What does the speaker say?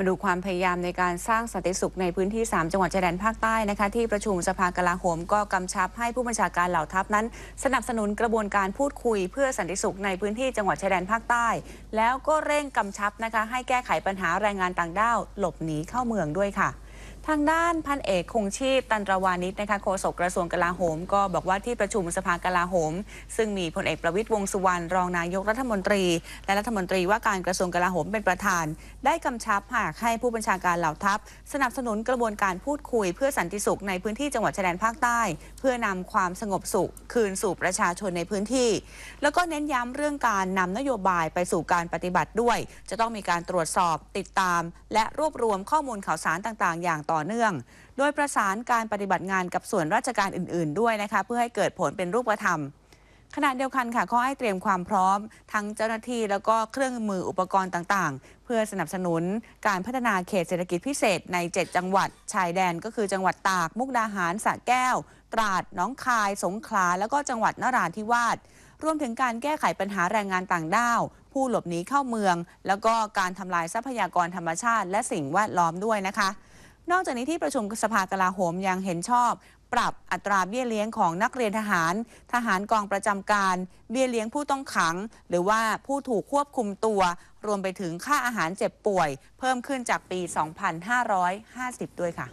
มาดูความพยายามในการสร้างสันติสุขในพื้นที่ 3 จังหวัดชายแดนภาคใต้นะคะ ที่ประชุมสภากลาโหมก็กำชับให้ผู้บัญชาการเหล่าทัพนั้น สนับสนุนกระบวนการพูดคุยเพื่อสันติสุขในพื้นที่จังหวัดชายแดนภาคใต้ แล้วก็เร่งกำชับนะคะให้แก้ไขปัญหาแรงงานต่างด้าวหลบหนีเข้าเมืองด้วยค่ะทางด้านพันเอกคงชีพตันตรวานิชนะคะโฆษกกระทรวงกลาโหม ก็บอกว่าที่ประชุมสภากลาโหม ซึ่งมีพลเอกประวิตยวงสุวรรณรองนายกรัฐมนตรี และรัฐมนตรีว่าการกระทรวงกลาโหมเป็นประธาน ได้กำชับหากให้ผู้บัญชาการเหล่าทัพ สนับสนุนกระบวนการพูดคุยเพื่อสันติสุขในพื้นที่จังหวัดชายแดนภาคใต้ เพื่อนำความสงบสุขคืนสู่ประชาชนในพื้นที่ แล้วก็เน้นย้ำเรื่องการนำนโยบายไปสู่การปฏิบัติด้วย จะต้องมีการตรวจสอบติดตาม และรวบรวมข้อมูลข่าวสารต่างๆ อย่างต่อ่อเนื่องโดยประสานการปฏิบัติงานกับส่วนราชการอื่น ๆ ด้วยนะคะเพื่อให้เกิดผลเป็นรูปธรรมขณะเดียวกันค่ะข้อให้เตรียมความพร้อม ทั้งเจ้าหน้าที่แล้วก็เครื่องมืออุปกรณ์ต่าง ๆ เพื่อสนับสนุนการพัฒนาเขตเศรษฐกิจพิเศษใน 7 จังหวัด ชายแดนก็คือจังหวัดตาก มุกดาหารสระแก้วตราดน้องคาย สงขลาแล้วก็จังหวัดนราธิวาสรวมถึงการแก้ไขปัญหาแรงงานต่างด้าวผู้หลบหนีเข้าเมือง แล้วก็การทำลายทรัพยากรธรรมชาติ และสิ่งแวดล้อมด้วยนะคะนอกจากนี้ที่ประชุมสภากลาโหม ยังเห็นชอบปรับอัตราเบี้ยเลี้ยงของนักเรียนทหาร ทหารกองประจำการ เบี้ยเลี้ยงผู้ต้องขัง หรือว่าผู้ถูกควบคุมตัวรวมไปถึงค่าอาหารเจ็บป่วย เพิ่มขึ้นจากปี 2550 ด้วยค่ะ